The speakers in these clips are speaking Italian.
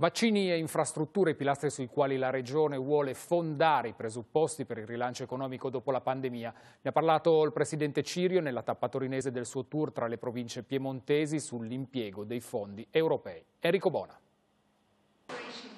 Vaccini e infrastrutture, i pilastri sui quali la Regione vuole fondare i presupposti per il rilancio economico dopo la pandemia. Ne ha parlato il Presidente Cirio nella tappa torinese del suo tour tra le province piemontesi sull'impiego dei fondi europei. Enrico Bona.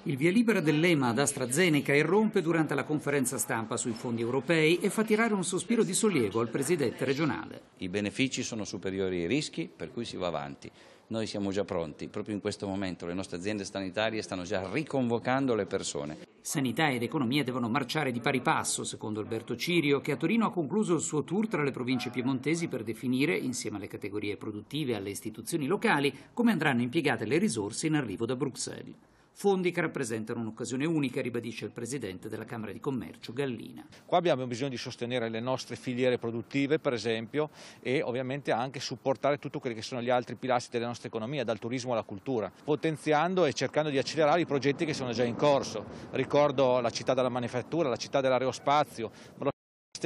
Il via libera dell'EMA ad AstraZeneca irrompe durante la conferenza stampa sui fondi europei e fa tirare un sospiro di sollievo al presidente regionale. I benefici sono superiori ai rischi, per cui si va avanti. Noi siamo già pronti, proprio in questo momento le nostre aziende sanitarie stanno già riconvocando le persone. Sanità ed economia devono marciare di pari passo, secondo Alberto Cirio, che a Torino ha concluso il suo tour tra le province piemontesi per definire, insieme alle categorie produttive e alle istituzioni locali, come andranno impiegate le risorse in arrivo da Bruxelles. Fondi che rappresentano un'occasione unica, ribadisce il presidente della Camera di Commercio Gallina. Qua abbiamo bisogno di sostenere le nostre filiere produttive, per esempio, e ovviamente anche supportare tutti quelli che sono gli altri pilastri della nostra economia, dal turismo alla cultura, potenziando e cercando di accelerare i progetti che sono già in corso. Ricordo la città della manifattura, la città dell'aerospazio,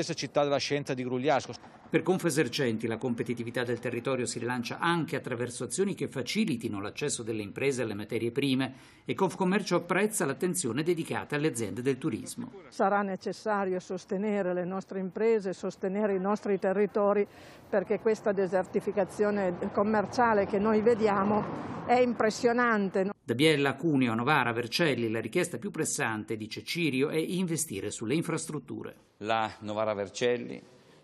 stessa città della scienza di Grugliasco. Per Confesercenti la competitività del territorio si rilancia anche attraverso azioni che facilitino l'accesso delle imprese alle materie prime e Confcommercio apprezza l'attenzione dedicata alle aziende del turismo. Sarà necessario sostenere le nostre imprese, sostenere i nostri territori perché questa desertificazione commerciale che noi vediamo è impressionante. Da Biella, Cuneo, Novara, Vercelli, la richiesta più pressante, dice Cirio, è investire sulle infrastrutture. La Novara Vercelli,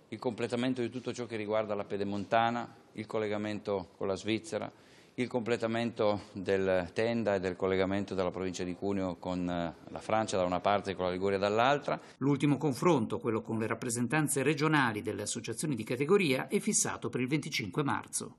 il completamento di tutto ciò che riguarda la pedemontana, il collegamento con la Svizzera, il completamento del tenda e del collegamento della provincia di Cuneo con eh, la Francia da una parte e con la Liguria dall'altra. L'ultimo confronto, quello con le rappresentanze regionali delle associazioni di categoria, è fissato per il 25 marzo.